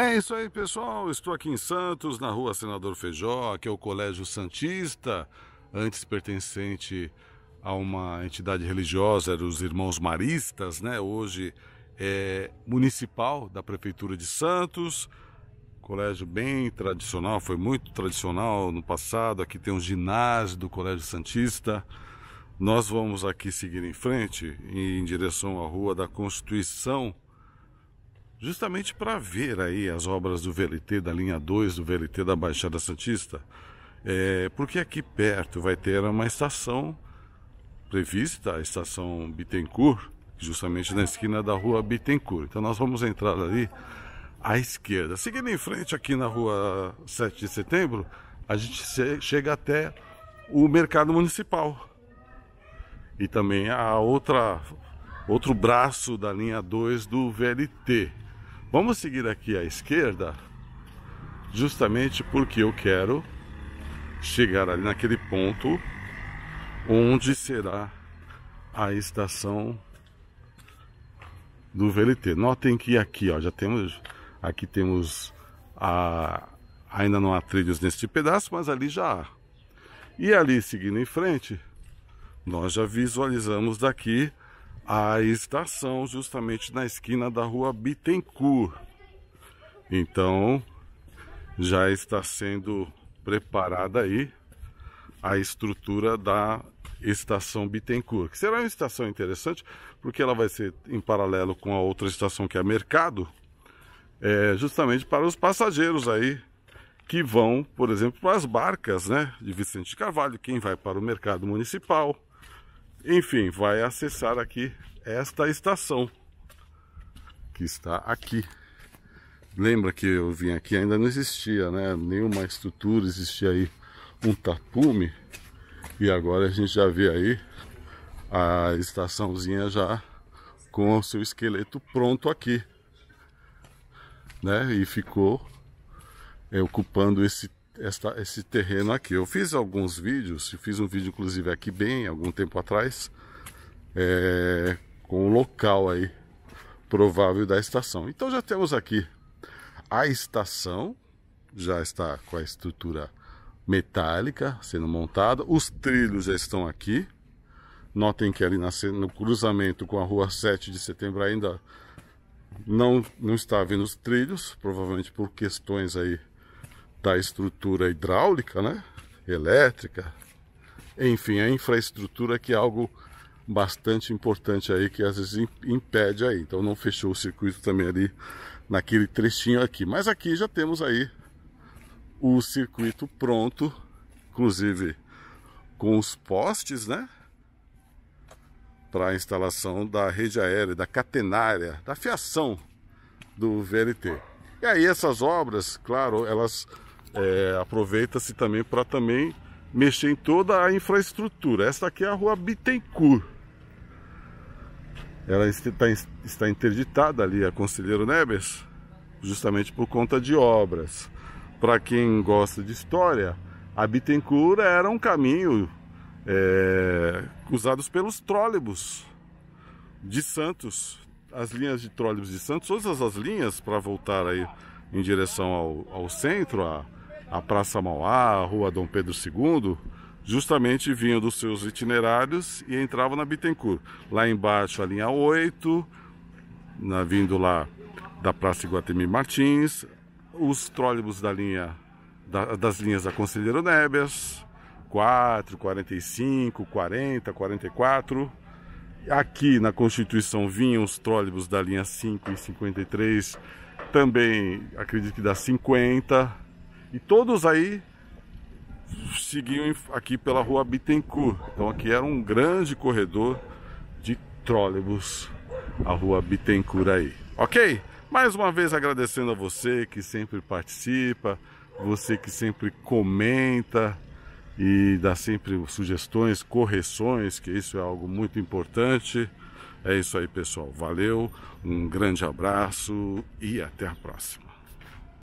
É isso aí, pessoal. Estou aqui em Santos, na rua Senador Feijó, que é o Colégio Santista, antes pertencente a uma entidade religiosa, eram os Irmãos Maristas, né? Hoje é municipal da Prefeitura de Santos. Colégio bem tradicional, foi muito tradicional no passado. Aqui tem um ginásio do Colégio Santista. Nós vamos aqui seguir em frente em direção à Rua da Constituição justamente para ver aí as obras do VLT, da linha 2 do VLT da Baixada Santista, é, porque aqui perto vai ter uma estação prevista, a estação Bittencourt, justamente na esquina da rua Bittencourt. Então nós vamos entrar ali à esquerda. Seguindo em frente aqui na rua 7 de setembro, a gente chega até o mercado municipal. E também a outra outro braço da linha 2 do VLT, Vamos seguir aqui à esquerda, justamente porque eu quero chegar ali naquele ponto onde será a estação do VLT. Notem que aqui, ó, já temos aqui temos a ainda não há trilhos neste pedaço, mas ali já há. E ali seguindo em frente, nós já visualizamos daqui a estação justamente na esquina da rua Bittencourt. Então já está sendo preparada aí a estrutura da estação Bittencourt, que será uma estação interessante porque ela vai ser em paralelo com a outra estação que é Mercado, é, justamente para os passageiros aí que vão, por exemplo, para as barcas né, de Vicente de Carvalho, quem vai para o mercado municipal, enfim, vai acessar aqui esta estação que está aqui. Lembra que eu vim aqui ainda não existia, né? Nenhuma estrutura existia aí um tapume e agora a gente já vê aí a estaçãozinha já com o seu esqueleto pronto aqui, né? E ficou é, ocupando esse esta, esse terreno aqui. Eu fiz alguns vídeos, fiz um vídeo inclusive aqui bem, algum tempo atrás, é, com o local aí provável da estação. Então já temos aqui a estação, já está com a estrutura metálica sendo montada, os trilhos já estão aqui. Notem que ali no cruzamento com a rua 7 de setembro ainda não, não está havendo os trilhos, provavelmente por questões aí da estrutura hidráulica, né? elétrica, enfim, a infraestrutura que é algo bastante importante aí que às vezes impede aí. Então não fechou o circuito também ali naquele trechinho aqui. Mas aqui já temos aí o circuito pronto, inclusive com os postes, né? Para a instalação da rede aérea, da catenária, da fiação do VLT. E aí essas obras, claro, elas é, aproveita-se também para também mexer em toda a infraestrutura. Essa aqui é a rua Bittencourt. Ela está, tá está interditada ali, a Conselheiro Nebes, justamente por conta de obras. Para quem gosta de história, a Bittencourt era um caminho é, usados pelos trólebus de Santos. As linhas de trólebus de Santos, todas as linhas para voltar aí em direção ao, ao centro, a, a Praça Mauá, a Rua Dom Pedro II, justamente vinham dos seus itinerários e entravam na Bittencourt. Lá embaixo a linha 8, na, vindo lá da Praça Iguatemi Martins, os trólebus da linha, da, das linhas da Conselheiro Nebers, 4, 45, 40, 44. Aqui na Constituição vinham os trólebus da linha 5 e 53, também acredito que da 50 e todos aí seguiam aqui pela rua Bittencourt. Então aqui era um grande corredor de trólebus, a rua Bittencourt aí. Ok? Mais uma vez agradecendo a você que sempre participa, você que sempre comenta e dá sempre sugestões, correções, que isso é algo muito importante. É isso aí, pessoal. Valeu, um grande abraço e até a próxima.